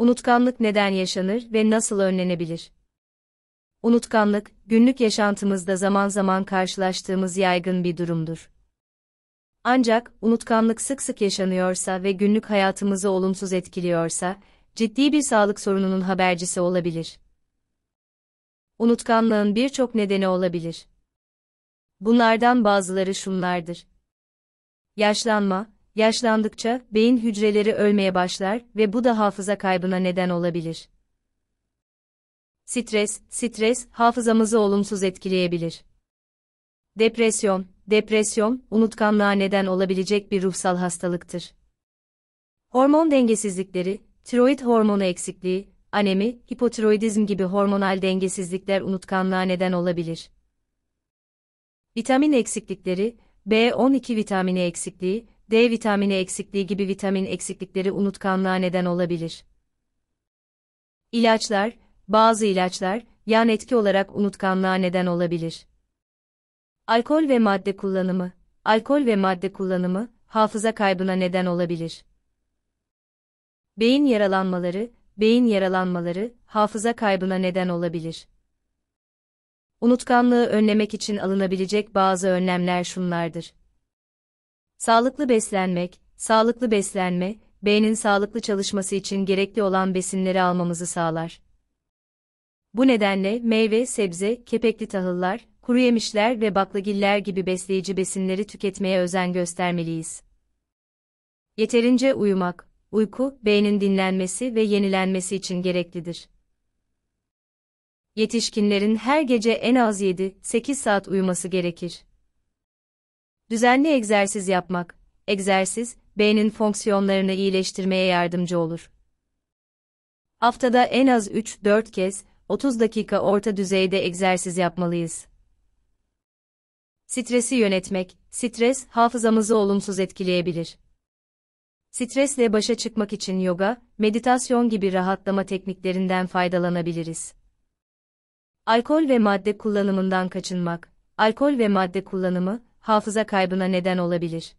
Unutkanlık neden yaşanır ve nasıl önlenebilir? Unutkanlık, günlük yaşantımızda zaman zaman karşılaştığımız yaygın bir durumdur. Ancak, unutkanlık sık sık yaşanıyorsa ve günlük hayatımızı olumsuz etkiliyorsa, ciddi bir sağlık sorununun habercisi olabilir. Unutkanlığın birçok nedeni olabilir. Bunlardan bazıları şunlardır. Yaşlanma, Yaşlandıkça beyin hücreleri ölmeye başlar ve bu da hafıza kaybına neden olabilir. Stres, stres hafızamızı olumsuz etkileyebilir. Depresyon, depresyon unutkanlığa neden olabilecek bir ruhsal hastalıktır. Hormon dengesizlikleri, tiroid hormonu eksikliği, anemi, hipotiroidizm gibi hormonal dengesizlikler unutkanlığa neden olabilir. Vitamin eksiklikleri, B12 vitamini eksikliği, D vitamini eksikliği gibi vitamin eksiklikleri unutkanlığa neden olabilir. İlaçlar, bazı ilaçlar, yan etki olarak unutkanlığa neden olabilir. Alkol ve madde kullanımı, alkol ve madde kullanımı, hafıza kaybına neden olabilir. Beyin yaralanmaları, beyin yaralanmaları, hafıza kaybına neden olabilir. Unutkanlığı önlemek için alınabilecek bazı önlemler şunlardır. Sağlıklı beslenmek, sağlıklı beslenme, beynin sağlıklı çalışması için gerekli olan besinleri almamızı sağlar. Bu nedenle meyve, sebze, kepekli tahıllar, kuru yemişler ve baklagiller gibi besleyici besinleri tüketmeye özen göstermeliyiz. Yeterince uyumak, uyku, beynin dinlenmesi ve yenilenmesi için gereklidir. Yetişkinlerin her gece en az 7-8 saat uyuması gerekir. Düzenli egzersiz yapmak, egzersiz, beynin fonksiyonlarını iyileştirmeye yardımcı olur. Haftada en az 3-4 kez 30 dakika orta düzeyde egzersiz yapmalıyız. Stresi yönetmek, stres hafızamızı olumsuz etkileyebilir. Stresle başa çıkmak için yoga, meditasyon gibi rahatlama tekniklerinden faydalanabiliriz. Alkol ve madde kullanımından kaçınmak. Alkol ve madde kullanımı hafıza kaybına neden olabilir.